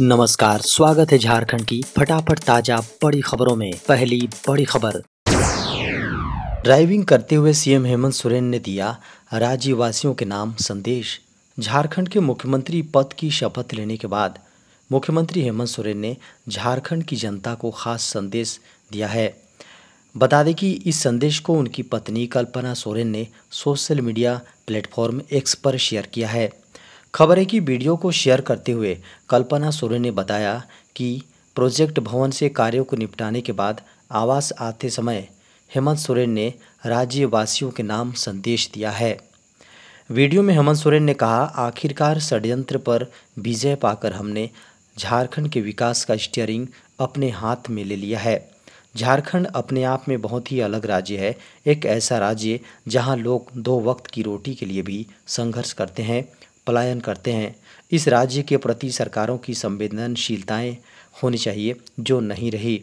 नमस्कार स्वागत है झारखंड की फटाफट ताजा बड़ी खबरों में पहली बड़ी खबर ड्राइविंग करते हुए सीएम हेमंत सोरेन ने दिया राज्यवासियों के नाम संदेश झारखंड के मुख्यमंत्री पद की शपथ लेने के बाद मुख्यमंत्री हेमंत सोरेन ने झारखंड की जनता को खास संदेश दिया है बता दें कि इस संदेश को उनकी पत्नी कल्पना सोरेन ने सोशल मीडिया प्लेटफॉर्म एक्स पर शेयर किया है खबर है कि वीडियो को शेयर करते हुए कल्पना सोरेन ने बताया कि प्रोजेक्ट भवन से कार्यों को निपटाने के बाद आवास आते समय हेमंत सोरेन ने राज्यवासियों के नाम संदेश दिया है वीडियो में हेमंत सोरेन ने कहा आखिरकार षड्यंत्र पर विजय पाकर हमने झारखंड के विकास का स्टीयरिंग अपने हाथ में ले लिया है झारखंड अपने आप में बहुत ही अलग राज्य है एक ऐसा राज्य जहां लोग दो वक्त की रोटी के लिए भी संघर्ष करते हैं पलायन करते हैं इस राज्य के प्रति सरकारों की संवेदनशीलताएं होनी चाहिए जो नहीं रही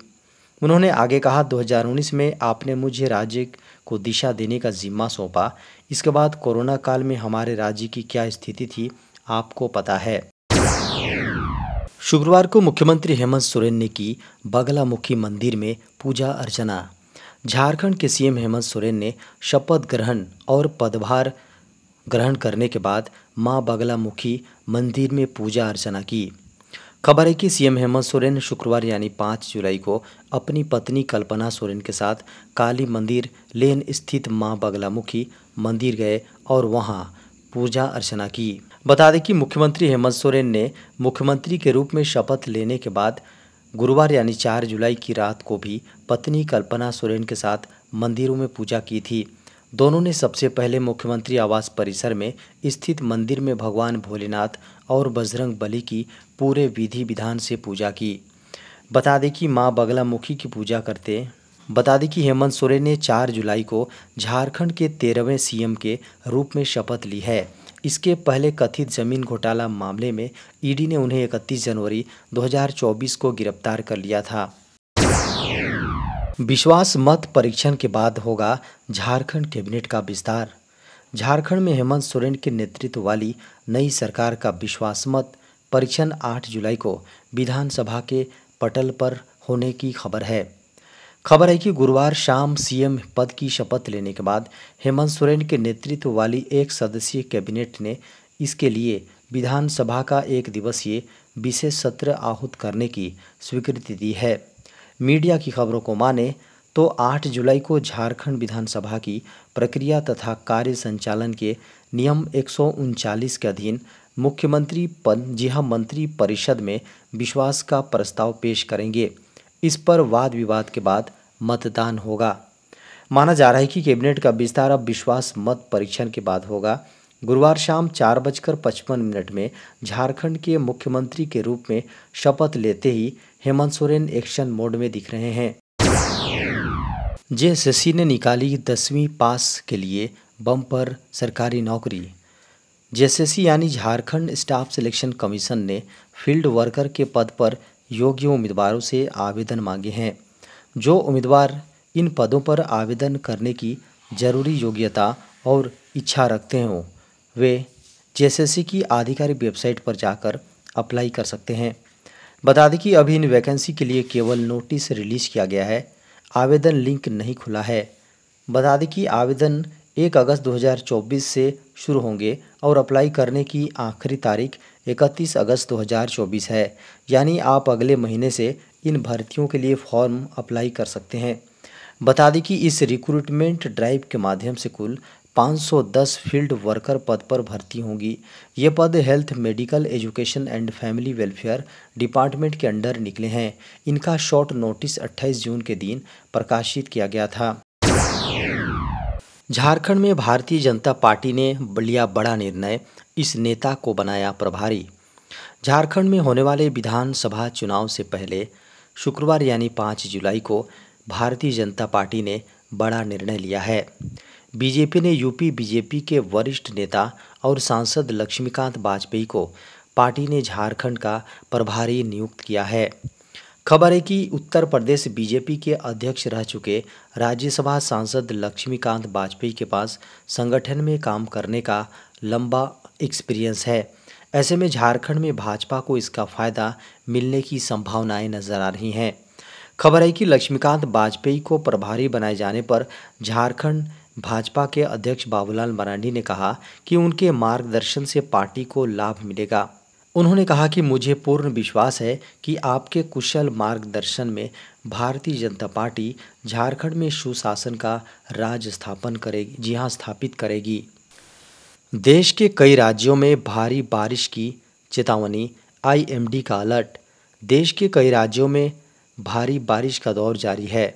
उन्होंने आगे कहा 2019 में आपने मुझे राज्य को दिशा देने का जिम्मा सौंपा इसके बाद कोरोना काल में हमारे राज्य की क्या स्थिति थी आपको पता है शुक्रवार को मुख्यमंत्री हेमंत सोरेन ने की बगलामुखी मंदिर में पूजा अर्चना झारखंड के सीएम हेमंत सोरेन ने शपथ ग्रहण और पदभार ग्रहण करने के बाद मां बगलामुखी मंदिर में पूजा अर्चना की खबर है कि सीएम हेमंत सोरेन शुक्रवार यानी 5 जुलाई को अपनी पत्नी कल्पना सोरेन के साथ काली मंदिर लेन स्थित मां बगलामुखी मंदिर गए और वहां पूजा अर्चना की बता दें कि मुख्यमंत्री हेमंत सोरेन ने मुख्यमंत्री के रूप में शपथ लेने के बाद गुरुवार यानी 4 जुलाई की रात को भी पत्नी कल्पना सोरेन के साथ मंदिरों में पूजा की थी दोनों ने सबसे पहले मुख्यमंत्री आवास परिसर में स्थित मंदिर में भगवान भोलेनाथ और बजरंग बली की पूरे विधि विधान से पूजा की बता दें कि माँ बगलामुखी की पूजा करते बता दें कि हेमंत सोरेन ने 4 जुलाई को झारखंड के तेरहवें सीएम के रूप में शपथ ली है इसके पहले कथित जमीन घोटाला मामले में ईडी ने उन्हें 31 जनवरी 2024 को गिरफ्तार कर लिया था विश्वास मत परीक्षण के बाद होगा झारखंड कैबिनेट का विस्तार झारखंड में हेमंत सोरेन के नेतृत्व वाली नई सरकार का विश्वास मत परीक्षण 8 जुलाई को विधानसभा के पटल पर होने की खबर है खबर है कि गुरुवार शाम सीएम पद की शपथ लेने के बाद हेमंत सोरेन के नेतृत्व वाली एक सदस्यीय कैबिनेट ने इसके लिए विधानसभा का एक दिवसीय विशेष सत्र आहूत करने की स्वीकृति दी है मीडिया की खबरों को माने तो 8 जुलाई को झारखंड विधानसभा की प्रक्रिया तथा कार्य संचालन के नियम एक के अधीन मुख्यमंत्री पद जिहा मंत्री परिषद में विश्वास का प्रस्ताव पेश करेंगे इस पर वाद विवाद के बाद मतदान होगा माना जा रहा है कि कैबिनेट का विस्तार अब विश्वास मत परीक्षण के बाद होगा गुरुवार शाम चार बजकर पचपन मिनट में झारखंड के मुख्यमंत्री के रूप में शपथ लेते ही हेमंत सोरेन एक्शन मोड में दिख रहे हैं जे ने निकाली दसवीं पास के लिए बम पर सरकारी नौकरी जे यानी झारखंड स्टाफ सिलेक्शन कमीशन ने फील्ड वर्कर के पद पर योग्य उम्मीदवारों से आवेदन मांगे हैं जो उम्मीदवार इन पदों पर आवेदन करने की जरूरी योग्यता और इच्छा रखते हों वे जेएसएससी की आधिकारिक वेबसाइट पर जाकर अप्लाई कर सकते हैं बता दें कि अभी इन वैकेंसी के लिए केवल नोटिस रिलीज़ किया गया है आवेदन लिंक नहीं खुला है बता दें कि आवेदन 1 अगस्त 2024 से शुरू होंगे और अप्लाई करने की आखिरी तारीख 31 अगस्त 2024 है यानी आप अगले महीने से इन भर्तियों के लिए फॉर्म अप्लाई कर सकते हैं बता दें कि इस रिक्रूटमेंट ड्राइव के माध्यम से कुल 510 फील्ड वर्कर पद पर भर्ती होंगी ये पद health medical education and family welfare department के अंडर निकले हैं इनका शॉर्ट नोटिस 28 जून के दिन प्रकाशित किया गया था झारखंड में भारतीय जनता पार्टी ने लिया बड़ा निर्णय इस नेता को बनाया प्रभारी झारखंड में होने वाले विधानसभा चुनाव से पहले शुक्रवार यानी 5 जुलाई को भारतीय जनता पार्टी ने बड़ा निर्णय लिया है बीजेपी ने यूपी बीजेपी के वरिष्ठ नेता और सांसद लक्ष्मीकांत वाजपेयी को पार्टी ने झारखंड का प्रभारी नियुक्त किया है खबर है कि उत्तर प्रदेश बीजेपी के अध्यक्ष रह चुके राज्यसभा सांसद लक्ष्मीकांत वाजपेयी के पास संगठन में काम करने का लंबा एक्सपीरियंस है ऐसे में झारखंड में भाजपा को इसका फ़ायदा मिलने की संभावनाएं नजर आ रही हैं खबर है कि लक्ष्मीकांत वाजपेयी को प्रभारी बनाए जाने पर झारखंड भाजपा के अध्यक्ष बाबूलाल मरांडी ने कहा कि उनके मार्गदर्शन से पार्टी को लाभ मिलेगा उन्होंने कहा कि मुझे पूर्ण विश्वास है कि आपके कुशल मार्गदर्शन में भारतीय जनता पार्टी झारखंड में सुशासन का राज स्थापन करेगी जी हाँ स्थापित करेगी देश के कई राज्यों में भारी बारिश की चेतावनी आईएमडी का अलर्ट देश के कई राज्यों में भारी बारिश का दौर जारी है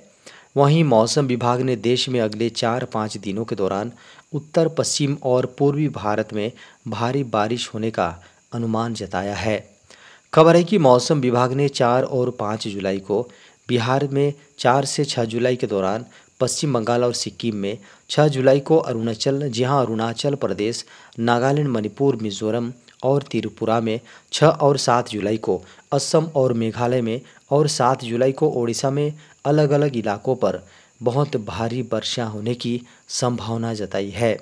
वहीं मौसम विभाग ने देश में अगले चार पाँच दिनों के दौरान उत्तर पश्चिम और पूर्वी भारत में भारी बारिश होने का अनुमान जताया है खबर है कि मौसम विभाग ने चार और पाँच जुलाई को बिहार में चार से छः जुलाई के दौरान पश्चिम बंगाल और सिक्किम में छः जुलाई को अरुणाचल जहां अरुणाचल प्रदेश नागालैंड मणिपुर मिजोरम और त्रिपुरा में छः और सात जुलाई को असम और मेघालय में और सात जुलाई को ओडिशा में अलग अलग इलाकों पर बहुत भारी वर्षा होने की संभावना जताई है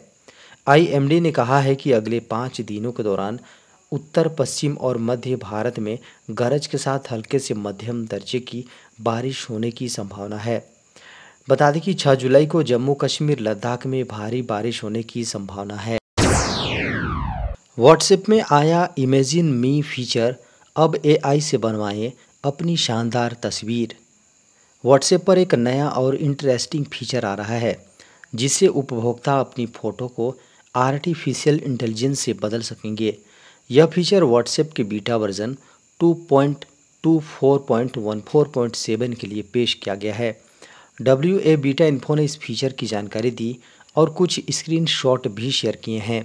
आईएमडी ने कहा है कि अगले पाँच दिनों के दौरान उत्तर पश्चिम और मध्य भारत में गरज के साथ हल्के से मध्यम दर्जे की बारिश होने की संभावना है बता दें कि 6 जुलाई को जम्मू कश्मीर लद्दाख में भारी बारिश होने की संभावना है व्हाट्सएप में आया इमेजिन मी फीचर अब एआई से बनवाएं अपनी शानदार तस्वीर व्हाट्सएप पर एक नया और इंटरेस्टिंग फीचर आ रहा है जिससे उपभोक्ता अपनी फ़ोटो को आर्टिफिशियल इंटेलिजेंस से बदल सकेंगे यह फीचर व्हाट्सएप के बीटा वर्जन 2.24.14.7 के लिए पेश किया गया है डब्ल्यू ए बीटा इन्फो ने इस फीचर की जानकारी दी और कुछ स्क्रीनशॉट भी शेयर किए हैं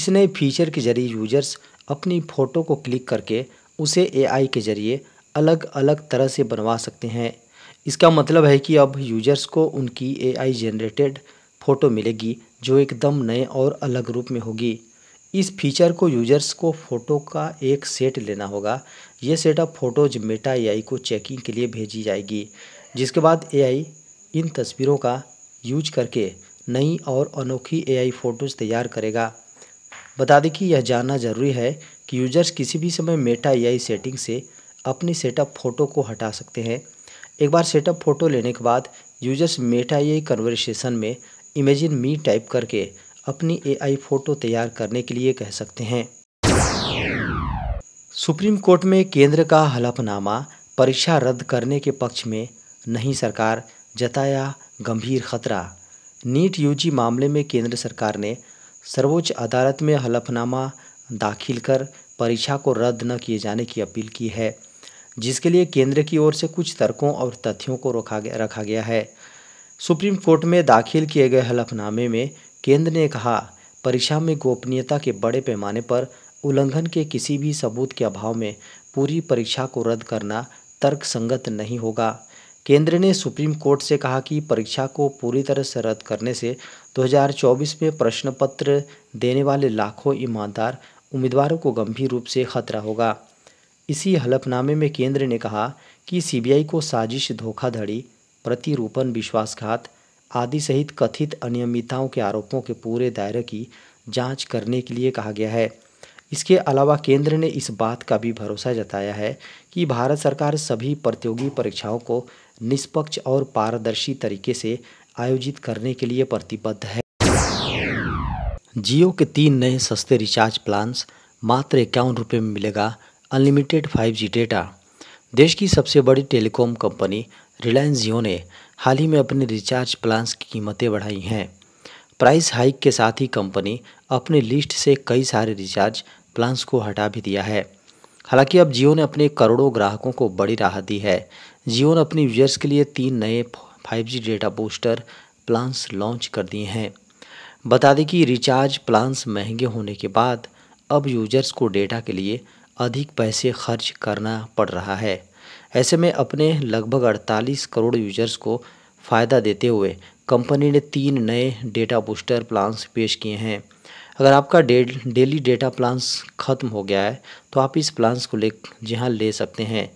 इस नए फीचर के जरिए यूजर्स अपनी फ़ोटो को क्लिक करके उसे एआई के जरिए अलग अलग तरह से बनवा सकते हैं इसका मतलब है कि अब यूजर्स को उनकी एआई जनरेटेड फ़ोटो मिलेगी जो एकदम नए और अलग रूप में होगी इस फीचर को यूजर्स को फ़ोटो का एक सेट लेना होगा ये सेट फ़ोटोज मेटा एआई को चेकिंग के लिए भेजी जाएगी जिसके बाद एआई इन तस्वीरों का यूज करके नई और अनोखी एआई फ़ोटोज़ तैयार करेगा बता दें कि यह जानना ज़रूरी है कि यूजर्स किसी भी समय मेटा ए सेटिंग से अपनी सेटअप फ़ोटो को हटा सकते हैं एक बार सेटअप फ़ोटो लेने के बाद यूजर्स मेटा ए कन्वर्सेशन में इमेजिन मी टाइप करके अपनी एआई फ़ोटो तैयार करने के लिए कह सकते हैं सुप्रीम कोर्ट में केंद्र का हलफनामा परीक्षा रद्द करने के पक्ष में नहीं सरकार जताया गंभीर खतरा नीट यूजी मामले में केंद्र सरकार ने सर्वोच्च अदालत में हलफनामा दाखिल कर परीक्षा को रद्द न किए जाने की अपील की है जिसके लिए केंद्र की ओर से कुछ तर्कों और तथ्यों को रखा गया रखा गया है सुप्रीम कोर्ट में दाखिल किए गए हलफनामे में केंद्र ने कहा परीक्षा में गोपनीयता के बड़े पैमाने पर उल्लंघन के किसी भी सबूत के अभाव में पूरी परीक्षा को रद्द करना तर्कसंगत नहीं होगा केंद्र ने सुप्रीम कोर्ट से कहा कि परीक्षा को पूरी तरह से रद्द करने से 2024 में प्रश्न पत्र देने वाले लाखों ईमानदार उम्मीदवारों को गंभीर रूप से खतरा होगा इसी हलफनामे में केंद्र ने कहा कि सीबीआई को साजिश धोखाधड़ी प्रतिरूपण विश्वासघात आदि सहित कथित अनियमितताओं के आरोपों के पूरे दायरे की जांच करने के लिए कहा गया है इसके अलावा केंद्र ने इस बात का भी भरोसा जताया है कि भारत सरकार सभी प्रतियोगी परीक्षाओं को निष्पक्ष और पारदर्शी तरीके से आयोजित करने के लिए प्रतिबद्ध है जियो के तीन नए सस्ते रिचार्ज प्लान्स मात्र इक्यावन रुपये में मिलेगा अनलिमिटेड 5G डेटा देश की सबसे बड़ी टेलीकॉम कंपनी रिलायंस जियो ने हाल ही में अपने रिचार्ज प्लान्स की कीमतें बढ़ाई हैं प्राइस हाइक के साथ ही कंपनी अपने लिस्ट से कई सारे रिचार्ज प्लान्स को हटा भी दिया है हालांकि अब जियो ने अपने करोड़ों ग्राहकों को बड़ी राहत दी है जियो ने अपने यूजर्स के लिए तीन नए 5G data booster plans launch कर दिए हैं बता दें कि रिचार्ज प्लान्स महंगे होने के बाद अब यूजर्स को डेटा के लिए अधिक पैसे खर्च करना पड़ रहा है ऐसे में अपने लगभग 48 करोड़ यूजर्स को फ़ायदा देते हुए कंपनी ने तीन नए डेटा बूस्टर प्लान्स पेश किए हैं अगर आपका डे डेली डेटा प्लान्स ख़त्म हो गया है तो आप इस प्लान्स को ले जहाँ ले सकते हैं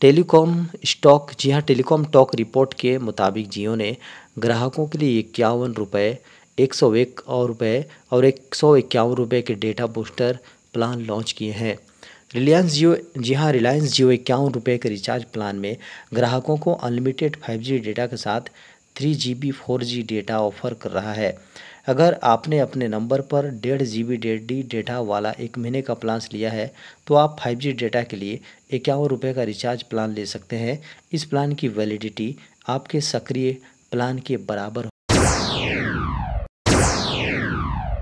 टेलीकॉम स्टॉक जी हाँ टेलीकॉम टॉक रिपोर्ट के मुताबिक जियो ने ग्राहकों के लिए इक्यावन रुपये एक सौ एक और रुपये और एक सौ इक्यावन रुपये के डेटा बूस्टर प्लान लॉन्च किए हैं रिलायंस जियो जी हाँ रिलायंस जियो इक्यावन रुपये के रिचार्ज प्लान में ग्राहकों को अनलिमिटेड 5G डेटा के साथ G B four G data offer कर रहा है अगर आपने अपने नंबर पर डेढ़ जी बी डेढ़ डी डेटा वाला एक महीने का प्लान लिया है तो आप 5G डेटा के लिए इक्यावन रुपये का रिचार्ज प्लान ले सकते हैं इस प्लान की वैलिडिटी आपके सक्रिय प्लान के बराबर